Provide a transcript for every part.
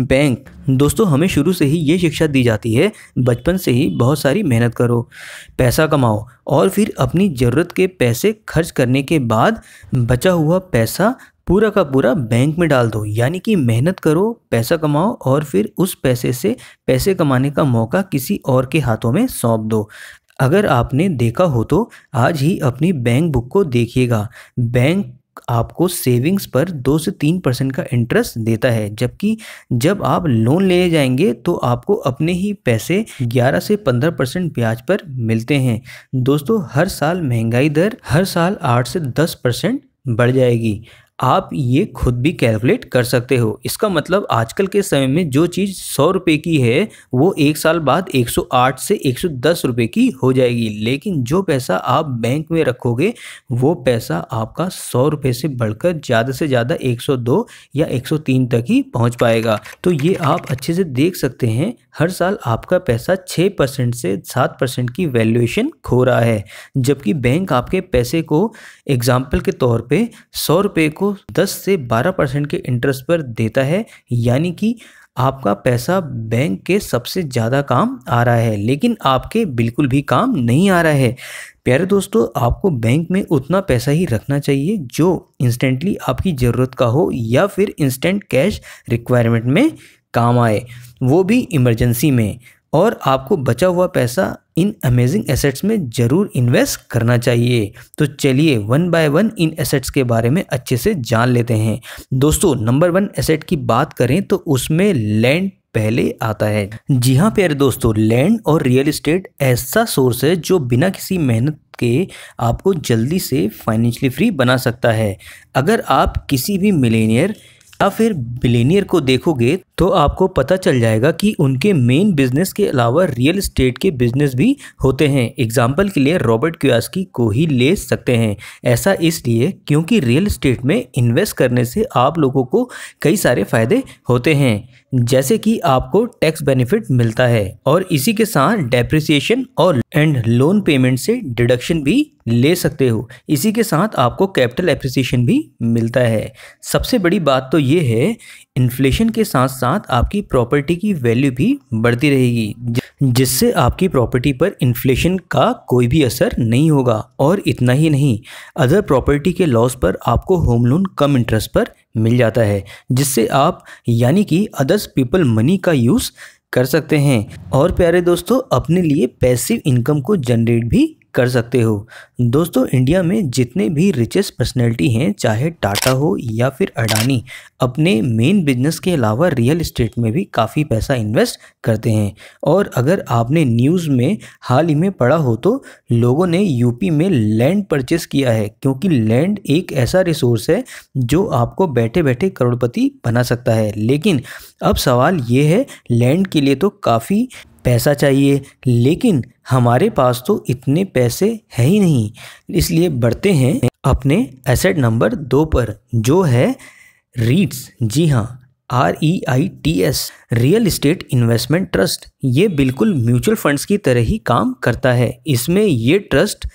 bank दोस्तों हमें शुरू से ही ये शिक्षा दी जाती है बचपन से ही बहुत सारी मेहनत करो पैसा कमाओ और फिर अपनी ज़रूरत के पैसे खर्च करने के बाद बचा हुआ पैसा पूरा का पूरा बैंक में डाल दो यानी कि मेहनत करो पैसा कमाओ और फिर उस पैसे से पैसे कमाने का मौका किसी और के हाथों में सौंप दो अगर आपने देखा हो तो आज ही अपनी बैंक बुक को देखिएगा बैंक आपको सेविंग्स पर दो से तीन परसेंट का इंटरेस्ट देता है जबकि जब आप लोन ले जाएंगे तो आपको अपने ही पैसे 11 से 15 परसेंट ब्याज पर मिलते हैं दोस्तों हर साल महंगाई दर हर साल 8 से 10 परसेंट बढ़ जाएगी आप ये खुद भी कैलकुलेट कर सकते हो इसका मतलब आजकल के समय में जो चीज़ सौ रुपये की है वो एक साल बाद 108 से 110 रुपये की हो जाएगी लेकिन जो पैसा आप बैंक में रखोगे वो पैसा आपका सौ रुपये से बढ़कर ज़्यादा से ज़्यादा 102 या 103 तक ही पहुंच पाएगा तो ये आप अच्छे से देख सकते हैं हर साल आपका पैसा छः परसेंट से सात परसेंट की वैल्यूएशन खो रहा है जबकि बैंक आपके पैसे को एग्ज़ाम्पल के तौर पर सौ रुपये को आपको 10 से 12 परसेंट के इंटरेस्ट पर देता है यानी कि आपका पैसा बैंक के सबसे ज़्यादा काम आ रहा है लेकिन आपके बिल्कुल भी काम नहीं आ रहा है प्यारे दोस्तों आपको बैंक में उतना पैसा ही रखना चाहिए जो इंस्टेंटली आपकी ज़रूरत का हो या फिर इंस्टेंट कैश रिक्वायरमेंट में काम आए वो भी इमरजेंसी में और आपको बचा हुआ पैसा इन अमेजिंग एसेट्स में ज़रूर इन्वेस्ट करना चाहिए तो चलिए वन बाय वन इन एसेट्स के बारे में अच्छे से जान लेते हैं दोस्तों नंबर वन एसेट की बात करें तो उसमें लैंड पहले आता है जी हाँ प्यारे दोस्तों लैंड और रियल एस्टेट ऐसा सोर्स है जो बिना किसी मेहनत के आपको जल्दी से फाइनेंशियली फ्री बना सकता है अगर आप किसी भी मिलेनियर या फिर बिलेनियर को देखोगे तो आपको पता चल जाएगा कि उनके मेन बिजनेस के अलावा रियल इस्टेट के बिजनेस भी होते हैं एग्जाम्पल के लिए रॉबर्ट क्यूस्की को ही ले सकते हैं ऐसा इसलिए क्योंकि रियल इस्टेट में इन्वेस्ट करने से आप लोगों को कई सारे फ़ायदे होते हैं जैसे कि आपको टैक्स बेनिफिट मिलता है और इसी के साथ डेप्रिसिएशन और एंड लोन पेमेंट से डिडक्शन भी ले सकते हो इसी के साथ आपको कैपिटल एप्रिसिएशन भी मिलता है सबसे बड़ी बात तो ये है इन्फ्लेशन के साथ साथ आपकी प्रॉपर्टी की वैल्यू भी बढ़ती रहेगी जिससे आपकी प्रॉपर्टी पर इन्फ्लेशन का कोई भी असर नहीं होगा और इतना ही नहीं अदर प्रॉपर्टी के लॉस पर आपको होम लोन कम इंटरेस्ट पर मिल जाता है जिससे आप यानी कि अदर्स पीपल मनी का यूज़ कर सकते हैं और प्यारे दोस्तों अपने लिए पैसिव इनकम को जनरेट भी कर सकते हो दोस्तों इंडिया में जितने भी रिचेस्ट पर्सनैलिटी हैं चाहे टाटा हो या फिर अडानी अपने मेन बिजनेस के अलावा रियल इस्टेट में भी काफ़ी पैसा इन्वेस्ट करते हैं और अगर आपने न्यूज़ में हाल ही में पढ़ा हो तो लोगों ने यूपी में लैंड परचेस किया है क्योंकि लैंड एक ऐसा रिसोर्स है जो आपको बैठे बैठे करोड़पति बना सकता है लेकिन अब सवाल ये है लैंड के लिए तो काफ़ी पैसा चाहिए लेकिन हमारे पास तो इतने पैसे हैं ही नहीं इसलिए बढ़ते हैं अपने एसेट नंबर दो पर जो है रीट्स जी हाँ R E I T S real estate investment trust ये बिल्कुल म्यूचुअल फंड्स की तरह ही काम करता है इसमें ये ट्रस्ट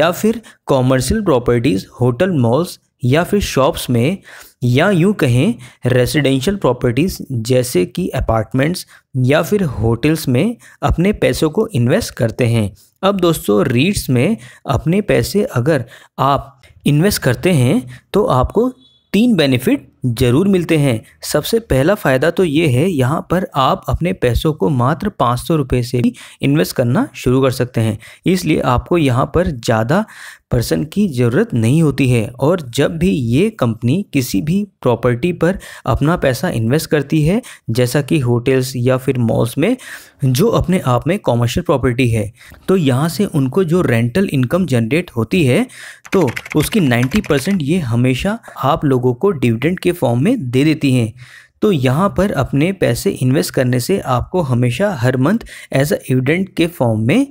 या फिर कॉमर्शियल प्रॉपर्टीज़ होटल मॉल्स या फिर शॉप्स में या यूँ कहें रेजिडेंशियल प्रॉपर्टीज़ जैसे कि अपार्टमेंट्स या फिर होटल्स में अपने पैसों को इन्वेस्ट करते हैं अब दोस्तों रीट्स में अपने पैसे अगर आप इन्वेस्ट करते हैं तो आपको तीन बेनिफिट ज़रूर मिलते हैं सबसे पहला फ़ायदा तो ये है यहाँ पर आप अपने पैसों को मात्र पाँच सौ रुपये से भी इन्वेस्ट करना शुरू कर सकते हैं इसलिए आपको यहाँ पर ज़्यादा पर्सन की ज़रूरत नहीं होती है और जब भी ये कंपनी किसी भी प्रॉपर्टी पर अपना पैसा इन्वेस्ट करती है जैसा कि होटल्स या फिर मॉल्स में जो अपने आप में कॉमर्शियल प्रॉपर्टी है तो यहाँ से उनको जो रेंटल इनकम जनरेट होती है तो उसकी 90 परसेंट ये हमेशा आप लोगों को डिविडेंड के के फॉर्म में दे देती हैं तो यहाँ पर अपने पैसे इन्वेस्ट करने से आपको हमेशा हर मंथ एज अ एविडेंट के फॉर्म में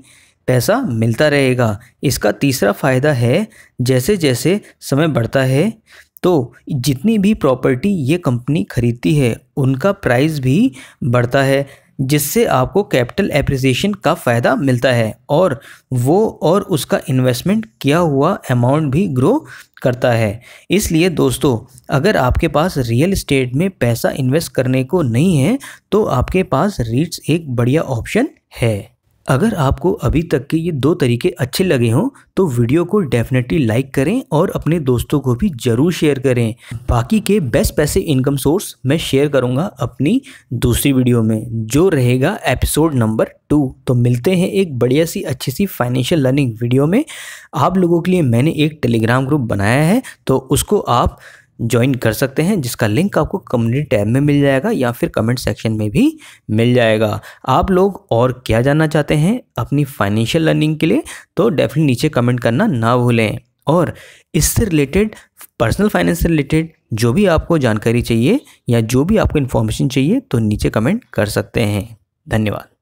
पैसा मिलता रहेगा इसका तीसरा फ़ायदा है जैसे जैसे समय बढ़ता है तो जितनी भी प्रॉपर्टी ये कंपनी खरीदती है उनका प्राइस भी बढ़ता है जिससे आपको कैपिटल एप्रिसिएशन का फ़ायदा मिलता है और वो और उसका इन्वेस्टमेंट किया हुआ अमाउंट भी ग्रो करता है इसलिए दोस्तों अगर आपके पास रियल इस्टेट में पैसा इन्वेस्ट करने को नहीं है तो आपके पास रीट्स एक बढ़िया ऑप्शन है अगर आपको अभी तक के ये दो तरीके अच्छे लगे हों तो वीडियो को डेफिनेटली लाइक करें और अपने दोस्तों को भी ज़रूर शेयर करें बाकी के बेस्ट पैसे इनकम सोर्स मैं शेयर करूंगा अपनी दूसरी वीडियो में जो रहेगा एपिसोड नंबर टू तो मिलते हैं एक बढ़िया सी अच्छी सी फाइनेंशियल लर्निंग वीडियो में आप लोगों के लिए मैंने एक टेलीग्राम ग्रुप बनाया है तो उसको आप ज्वाइन कर सकते हैं जिसका लिंक आपको कम्युनिटी टैब में मिल जाएगा या फिर कमेंट सेक्शन में भी मिल जाएगा आप लोग और क्या जानना चाहते हैं अपनी फाइनेंशियल लर्निंग के लिए तो डेफिनेटली नीचे कमेंट करना ना भूलें और इससे रिलेटेड पर्सनल फाइनेंस से रिलेटेड जो भी आपको जानकारी चाहिए या जो भी आपको इन्फॉर्मेशन चाहिए तो नीचे कमेंट कर सकते हैं धन्यवाद